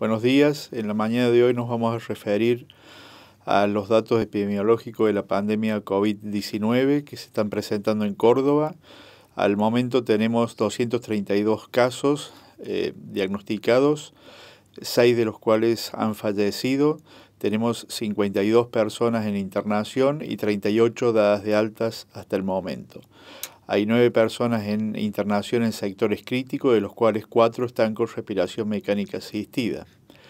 Buenos días, en la mañana de hoy nos vamos a referir a los datos epidemiológicos de la pandemia COVID-19 que se están presentando en Córdoba. Al momento tenemos 232 casos eh, diagnosticados, seis de los cuales han fallecido. Tenemos 52 personas en internación y 38 dadas de altas hasta el momento. Hay nueve personas en internación en sectores críticos, de los cuales cuatro están con respiración mecánica asistida.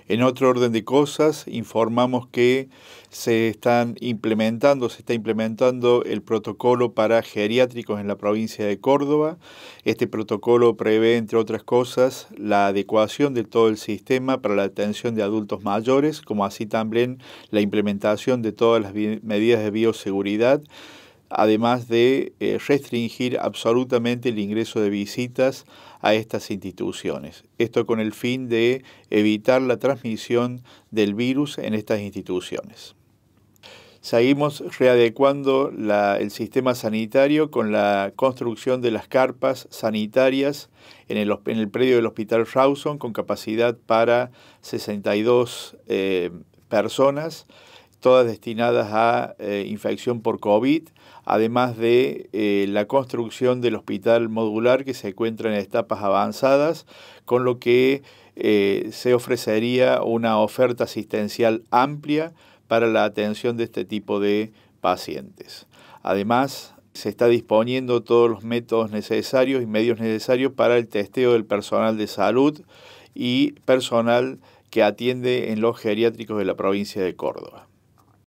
En otro orden de cosas, informamos que se están implementando, se está implementando el protocolo para geriátricos en la provincia de Córdoba. Este protocolo prevé, entre otras cosas, la adecuación de todo el sistema para la atención de adultos mayores, como así también la implementación de todas las medidas de bioseguridad además de eh, restringir absolutamente el ingreso de visitas a estas instituciones. Esto con el fin de evitar la transmisión del virus en estas instituciones. Seguimos readecuando el sistema sanitario con la construcción de las carpas sanitarias en el, predio del Hospital Rawson con capacidad para 62 eh, personas todas destinadas a eh, infección por COVID, además de eh, la construcción del hospital modular que se encuentra en etapas avanzadas, con lo que eh, se ofrecería una oferta asistencial amplia para la atención de este tipo de pacientes. Además, se está disponiendo todos los métodos necesarios y medios necesarios para el testeo del personal de salud y personal que atiende en los geriátricos de la provincia de Córdoba.